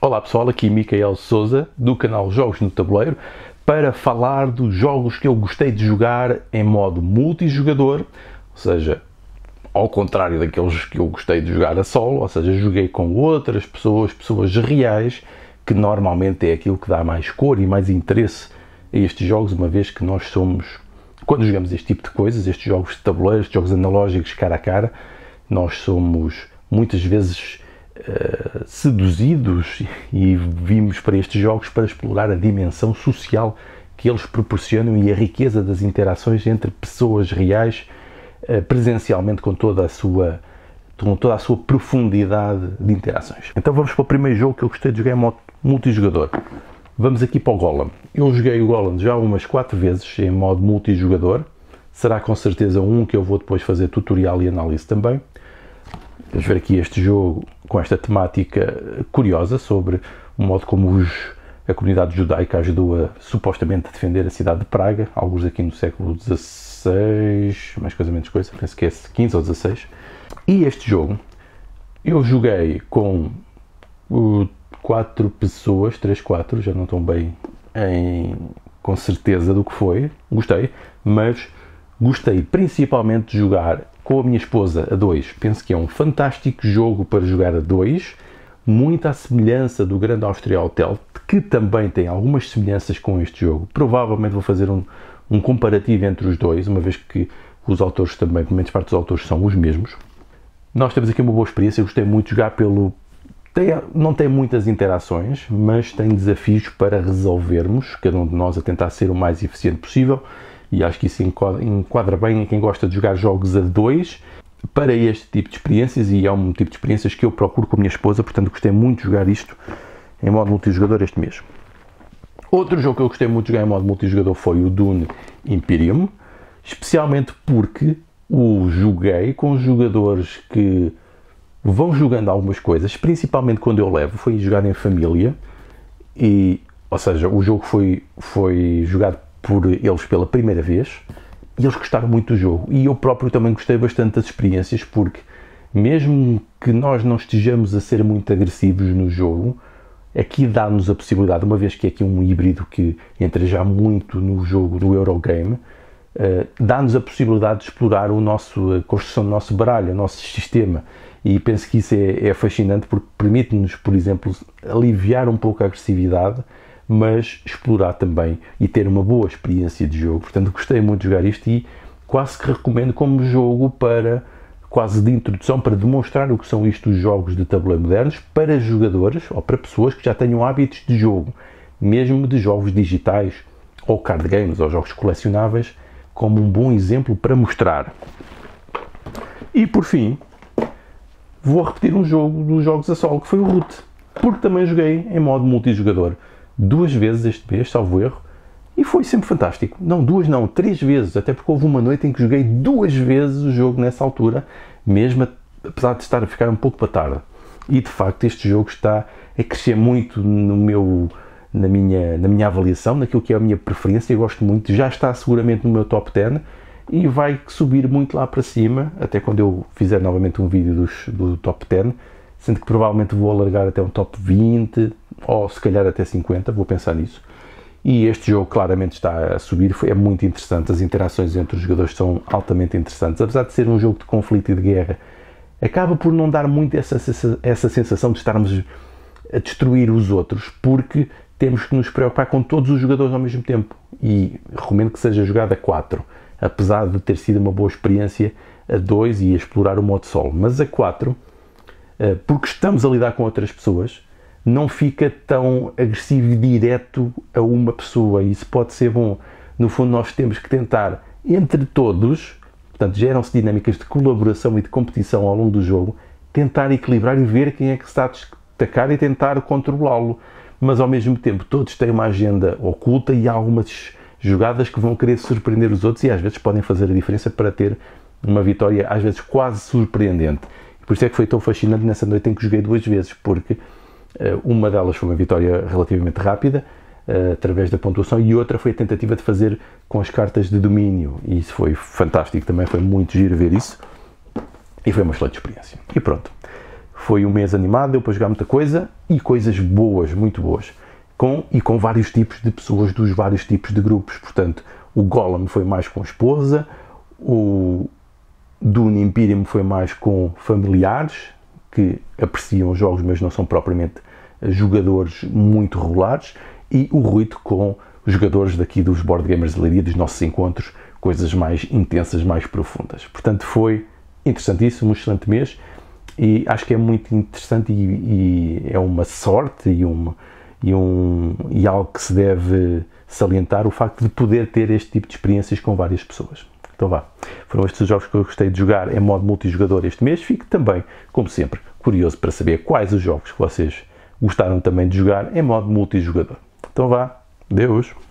Olá pessoal, aqui Micael Souza do canal Jogos no Tabuleiro para falar dos jogos que eu gostei de jogar em modo multijogador, ou seja, ao contrário daqueles que eu gostei de jogar a solo, ou seja, joguei com outras pessoas, pessoas reais, que normalmente é aquilo que dá mais cor e mais interesse a estes jogos, uma vez que nós somos, quando jogamos este tipo de coisas, estes jogos de tabuleiro, estes jogos analógicos cara a cara, nós somos muitas vezes eh, seduzidos e vimos para estes jogos para explorar a dimensão social que eles proporcionam e a riqueza das interações entre pessoas reais uh, presencialmente com toda a sua com toda a sua profundidade de interações. Então vamos para o primeiro jogo que eu gostei de jogar em é modo multijogador. Vamos aqui para o Golem. Eu joguei o Golem já umas 4 vezes em modo multijogador. Será com certeza um que eu vou depois fazer tutorial e análise também. Vamos ver aqui este jogo com esta temática curiosa sobre o modo como os, a comunidade judaica ajudou a supostamente a defender a cidade de Praga, alguns aqui no século XVI, mais coisa menos coisa, penso que é 15 ou XVI. E este jogo eu joguei com uh, quatro pessoas, 3, 4, já não estão bem em, com certeza do que foi, gostei, mas gostei principalmente de jogar com a minha esposa a dois. Penso que é um fantástico jogo para jogar a dois, muito à semelhança do Grande Austria Hotel, que também tem algumas semelhanças com este jogo. Provavelmente vou fazer um, um comparativo entre os dois, uma vez que os autores também, pelo menos parte dos autores, são os mesmos. Nós temos aqui uma boa experiência, eu gostei muito de jogar pelo. Tem, não tem muitas interações, mas tem desafios para resolvermos, cada um de nós a tentar ser o mais eficiente possível e acho que isso enquadra bem a quem gosta de jogar jogos a dois para este tipo de experiências e é um tipo de experiências que eu procuro com a minha esposa, portanto gostei muito de jogar isto em modo multijogador este mês. Outro jogo que eu gostei muito de jogar em modo multijogador foi o Dune Imperium, especialmente porque o joguei com jogadores que vão jogando algumas coisas, principalmente quando eu levo, foi jogado em família e, ou seja, o jogo foi, foi jogado por eles pela primeira vez e eles gostaram muito do jogo. E eu próprio também gostei bastante das experiências, porque mesmo que nós não estejamos a ser muito agressivos no jogo, aqui dá-nos a possibilidade, uma vez que é aqui um híbrido que entra já muito no jogo do Eurogame, eh, dá-nos a possibilidade de explorar o nosso, a construção do nosso baralho, o nosso sistema. E penso que isso é, é fascinante porque permite-nos, por exemplo, aliviar um pouco a agressividade mas explorar também e ter uma boa experiência de jogo. Portanto, gostei muito de jogar isto e quase que recomendo como jogo para quase de introdução para demonstrar o que são isto os jogos de tabuleiro modernos para jogadores ou para pessoas que já tenham hábitos de jogo, mesmo de jogos digitais ou card games ou jogos colecionáveis, como um bom exemplo para mostrar. E por fim, vou repetir um jogo dos jogos a solo que foi o Root, porque também joguei em modo multijogador duas vezes este mês, salvo erro, e foi sempre fantástico. Não duas, não, três vezes, até porque houve uma noite em que joguei duas vezes o jogo nessa altura, mesmo apesar de estar a ficar um pouco para tarde. E de facto este jogo está a crescer muito no meu na minha, na minha avaliação, naquilo que é a minha preferência, eu gosto muito, já está seguramente no meu top 10 e vai subir muito lá para cima, até quando eu fizer novamente um vídeo dos, do top 10, sendo que provavelmente vou alargar até um top 20, ou se calhar até 50, vou pensar nisso. E este jogo claramente está a subir, é muito interessante, as interações entre os jogadores são altamente interessantes. Apesar de ser um jogo de conflito e de guerra, acaba por não dar muito essa, essa sensação de estarmos a destruir os outros, porque temos que nos preocupar com todos os jogadores ao mesmo tempo. E recomendo que seja jogada a 4, apesar de ter sido uma boa experiência a 2 e a explorar o modo solo. Mas a 4, eh, porque estamos a lidar com outras pessoas, não fica tão agressivo e direto a uma pessoa. Isso pode ser bom. No fundo, nós temos que tentar, entre todos, portanto, geram-se dinâmicas de colaboração e de competição ao longo do jogo, tentar equilibrar e ver quem é que está a destacar e tentar controlá-lo. Mas, ao mesmo tempo, todos têm uma agenda oculta e há algumas jogadas que vão querer surpreender os outros e às vezes podem fazer a diferença para ter uma vitória, às vezes quase surpreendente. Por isso é que foi tão fascinante nessa noite em que joguei duas vezes, porque eh, uma delas foi uma vitória relativamente rápida, eh, através da pontuação, e outra foi a tentativa de fazer com as cartas de domínio. E isso foi fantástico também, foi muito giro ver isso. E foi uma excelente experiência. E pronto. Foi um mês animado, deu para jogar muita coisa e coisas boas, muito boas. Com, e com vários tipos de pessoas dos vários tipos de grupos. Portanto, o Golem foi mais com esposa, o Dune Imperium foi mais com familiares, que apreciam os jogos, mas não são propriamente eh, jogadores muito regulares, e o ruído com os jogadores daqui dos Board Gamers de Leiria, dos nossos encontros, coisas mais intensas, mais profundas. Portanto, foi interessantíssimo, um excelente mês, e acho que é muito interessante e, e é uma sorte e, uma, e, um, e algo que se deve salientar o facto de poder ter este tipo de experiências com várias pessoas. Então vá, foram estes os jogos que eu gostei de jogar em modo multijogador este mês. Fique também, como sempre, curioso para saber quais os jogos que vocês gostaram também de jogar em modo multijogador. Então vá, Deus!